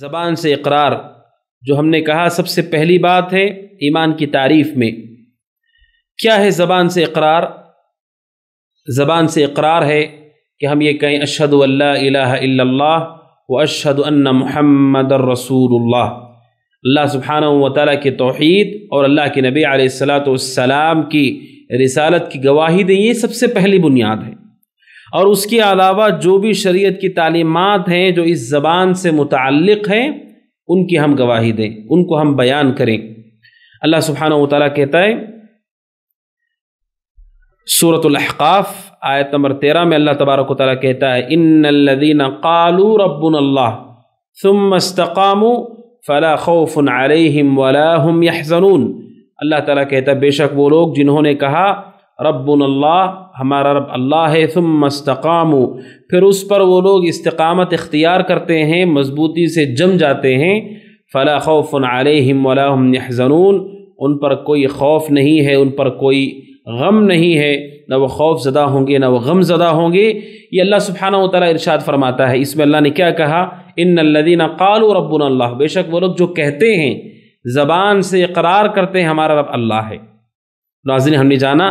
زبان سے اقرار جو ہم نے کہا سب سے پہلی بات ہے ایمان کی تعریف میں کیا ہے زبان سے اقرار زبان سے اقرار ہے کہ ہم یہ کہیں اشد اللہ الہ الا اللہ و اشد محمد الرسول اللہ اللہ سبحانہ و تعالیٰ کی توحید اور اللہ کے نبی علیہ السلاۃ والسلام کی رسالت کی گواہی دیں یہ سب سے پہلی بنیاد ہے اور اس کے علاوہ جو بھی شریعت کی تعلیمات ہیں جو اس زبان سے متعلق ہیں ان کی ہم گواہی دیں ان کو ہم بیان کریں اللہ سبحانہ و تعالیٰ کہتا ہے صورت الحقاف آیت نمبر تیرہ میں اللہ تبارک و تعالیٰ کہتا ہے ان الذین قالوا ربنا اللہ استقاموا فلا خوف فن ولا هم يحزنون اللہ تعالیٰ کہتا ہے بے شک وہ لوگ جنہوں نے کہا رب اللہ ہمارا رب اللہ ہے ثم مستقام پھر اس پر وہ لوگ استقامت اختیار کرتے ہیں مضبوطی سے جم جاتے ہیں فلا خوف علیہم ولا هم یحزنون ان پر کوئی خوف نہیں ہے ان پر کوئی غم نہیں ہے نہ وہ خوف زدہ ہوں گے نہ وہ غم زدہ ہوں گے یہ اللہ سبحانہ و تعالیٰ ارشاد فرماتا ہے اس میں اللہ نے کیا کہا ان الدین قال و رب اللہ بے شک وہ لوگ جو کہتے ہیں زبان سے اقرار کرتے ہیں ہمارا رب اللہ ہے نازن ہم نے جانا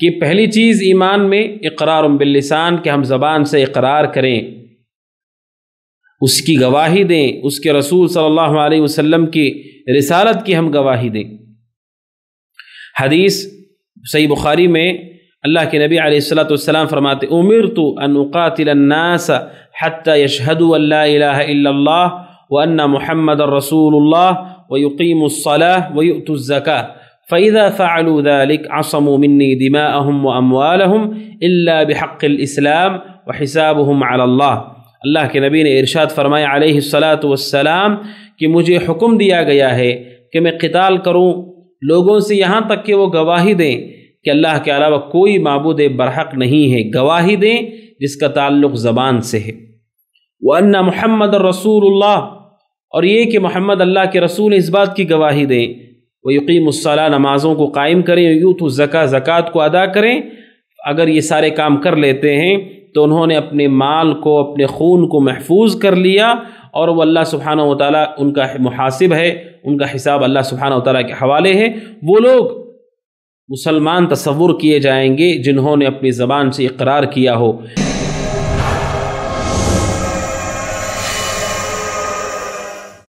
کہ پہلی چیز ایمان میں اقرار باللسان کہ ہم زبان سے اقرار کریں اس کی گواہی دیں اس کے رسول صلی اللہ علیہ وسلم کی رسالت کی ہم گواہی دیں حدیث صحیح بخاری میں اللہ کے نبی علیہ السلۃ والسلام فرماتے عمر تو انقات الناس حتہد اللّہ و محمد الرسول اللہ و السلّہ الزکا فیض فعلود علق اصم و منی دماحم و امّالم اللہ بحق الاسلام و حساب ہم اللہ اللہ کے نبی نے ارشاد فرمایا علیہ السلاۃ والسلام کہ مجھے حکم دیا گیا ہے کہ میں قطال کروں لوگوں سے یہاں تک کہ وہ گواہی دیں کہ اللہ کے علاوہ کوئی معبود برحق نہیں ہے گواہی دیں جس کا تعلق زبان سے ہے وَأَنَّ محمد رسول اللہ اور یہ کہ محمد اللہ کے رسول اس بات کی گواہی دیں وہ یقیم الصلاح نمازوں کو قائم کریں یوں تو زکا زکوٰۃ کو ادا کریں اگر یہ سارے کام کر لیتے ہیں تو انہوں نے اپنے مال کو اپنے خون کو محفوظ کر لیا اور وہ اللہ سبحانہ و تعالیٰ ان کا محاسب ہے ان کا حساب اللہ سبحانہ و تعالیٰ کے حوالے ہے وہ لوگ مسلمان تصور کیے جائیں گے جنہوں نے اپنی زبان سے اقرار کیا ہو